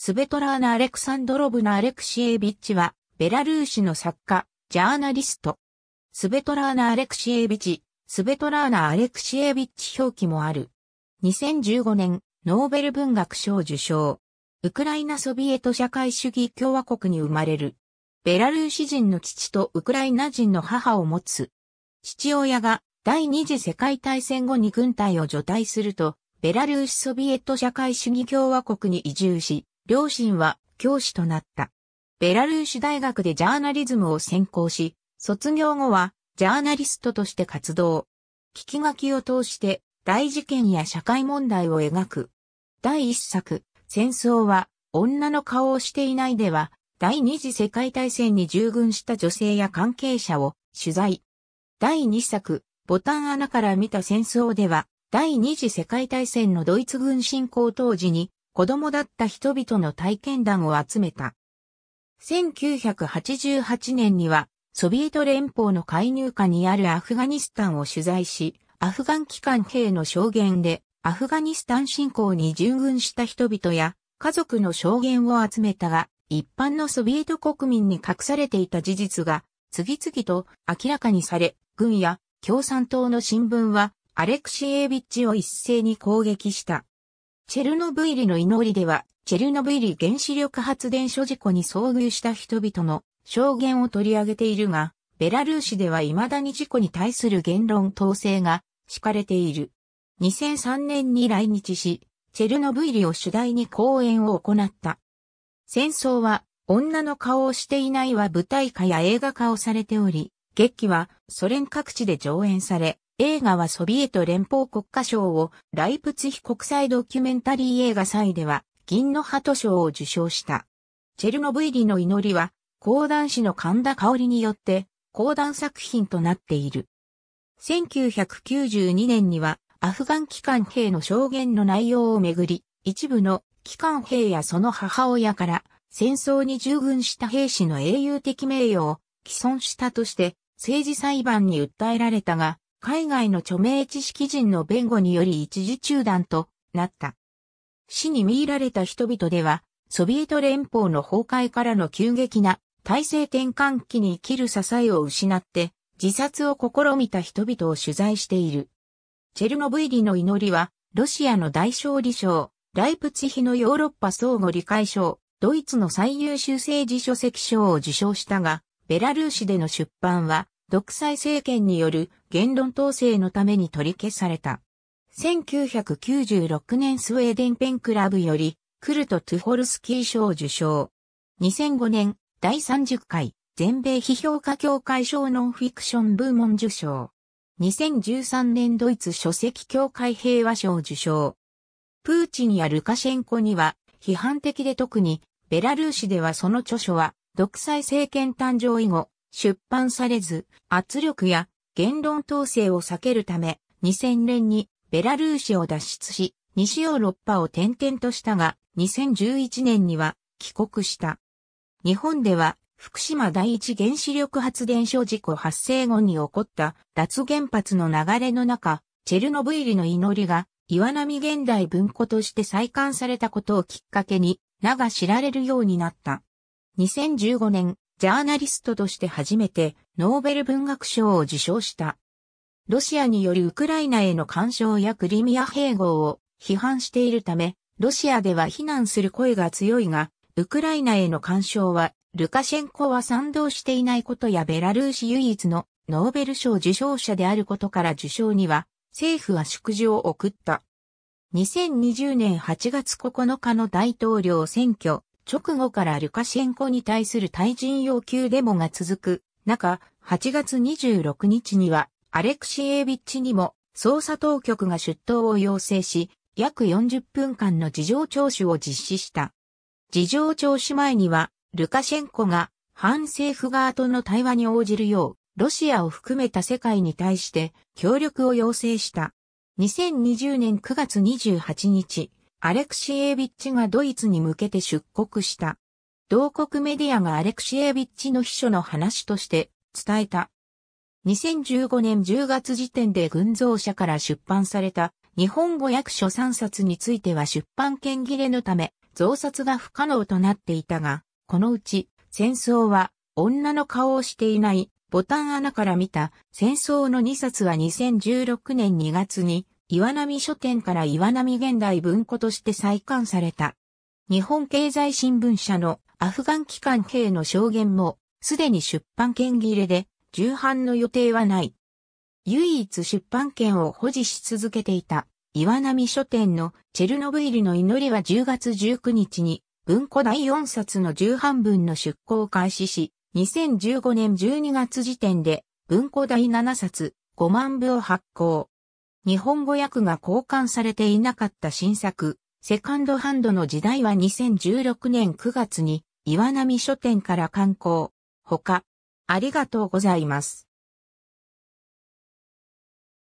スベトラーナ・アレクサンドロブナ・アレクシエービッチは、ベラルーシの作家、ジャーナリスト。スベトラーナ・アレクシエービッチ、スベトラーナ・アレクシエービッチ表記もある。2015年、ノーベル文学賞受賞。ウクライナソビエト社会主義共和国に生まれる。ベラルーシ人の父とウクライナ人の母を持つ。父親が第二次世界大戦後に軍隊を除隊すると、ベラルーシソビエト社会主義共和国に移住し、両親は教師となった。ベラルーシ大学でジャーナリズムを専攻し、卒業後はジャーナリストとして活動。聞き書きを通して大事件や社会問題を描く。第一作、戦争は女の顔をしていないでは、第二次世界大戦に従軍した女性や関係者を取材。第二作、ボタン穴から見た戦争では、第二次世界大戦のドイツ軍侵攻当時に子供だった人々の体験談を集めた。1988年には、ソビエト連邦の介入下にあるアフガニスタンを取材し、アフガン機関兵の証言で、アフガニスタン侵攻に従軍した人々や、家族の証言を集めたが、一般のソビエト国民に隠されていた事実が、次々と明らかにされ、軍や共産党の新聞は、アレクシエービッチを一斉に攻撃した。チェルノブイリの祈りでは、チェルノブイリ原子力発電所事故に遭遇した人々の証言を取り上げているが、ベラルーシでは未だに事故に対する言論統制が敷かれている。2003年に来日し、チェルノブイリを主題に講演を行った。戦争は、女の顔をしていないは舞台化や映画化をされており、劇はソ連各地で上演され、映画はソビエト連邦国家賞をライプツヒ国際ドキュメンタリー映画祭では銀の鳩賞を受賞した。チェルノブイリの祈りは、講談師の神田香織によって講談作品となっている。1992年にはアフガン機関兵の証言の内容をめぐり、一部の機関兵やその母親から戦争に従軍した兵士の英雄的名誉を既存したとして政治裁判に訴えられたが、海外の著名知識人の弁護により一時中断となった。死に見入られた人々では、ソビエト連邦の崩壊からの急激な体制転換期に生きる支えを失って、自殺を試みた人々を取材している。チェルノブイリの祈りは、ロシアの大勝利賞、ライプツヒのヨーロッパ相互理解賞、ドイツの最優秀政治書籍賞を受賞したが、ベラルーシでの出版は、独裁政権による言論統制のために取り消された。1996年スウェーデンペンクラブより、クルト・トゥホルスキー賞受賞。2005年、第30回、全米批評家協会賞ノンフィクション部門受賞。2013年ドイツ書籍協会平和賞受賞。プーチンやルカシェンコには批判的で特にベラルーシではその著書は独裁政権誕生以後出版されず圧力や言論統制を避けるため、2000年にベラルーシを脱出し、西ヨーロッパを転々としたが、2011年には帰国した。日本では、福島第一原子力発電所事故発生後に起こった脱原発の流れの中、チェルノブイリの祈りが岩波現代文庫として再刊されたことをきっかけに名が知られるようになった。2015年、ジャーナリストとして初めてノーベル文学賞を受賞した。ロシアによるウクライナへの干渉やクリミア併合を批判しているため、ロシアでは非難する声が強いが、ウクライナへの干渉は、ルカシェンコは賛同していないことやベラルーシ唯一のノーベル賞受賞者であることから受賞には、政府は祝辞を送った。2020年8月9日の大統領選挙、直後からルカシェンコに対する退陣要求デモが続く中、8月26日にはアレクシエービッチにも捜査当局が出頭を要請し、約40分間の事情聴取を実施した。事情聴取前には、ルカシェンコが反政府側との対話に応じるよう、ロシアを含めた世界に対して協力を要請した。2020年9月28日、アレクシエービッチがドイツに向けて出国した。同国メディアがアレクシエービッチの秘書の話として伝えた。2015年10月時点で群像社から出版された日本語訳書3冊については出版権切れのため増刷が不可能となっていたが、このうち戦争は女の顔をしていないボタン穴から見た戦争の2冊は2016年2月に岩波書店から岩波現代文庫として再刊された。日本経済新聞社のアフガン機関兵の証言も、すでに出版権切れで、重版の予定はない。唯一出版権を保持し続けていた、岩波書店のチェルノブイリの祈りは10月19日に、文庫第4冊の重版分の出稿を開始し、2015年12月時点で、文庫第7冊5万部を発行。日本語訳が交換されていなかった新作、セカンドハンドの時代は2016年9月に岩波書店から刊行。他、ありがとうございます。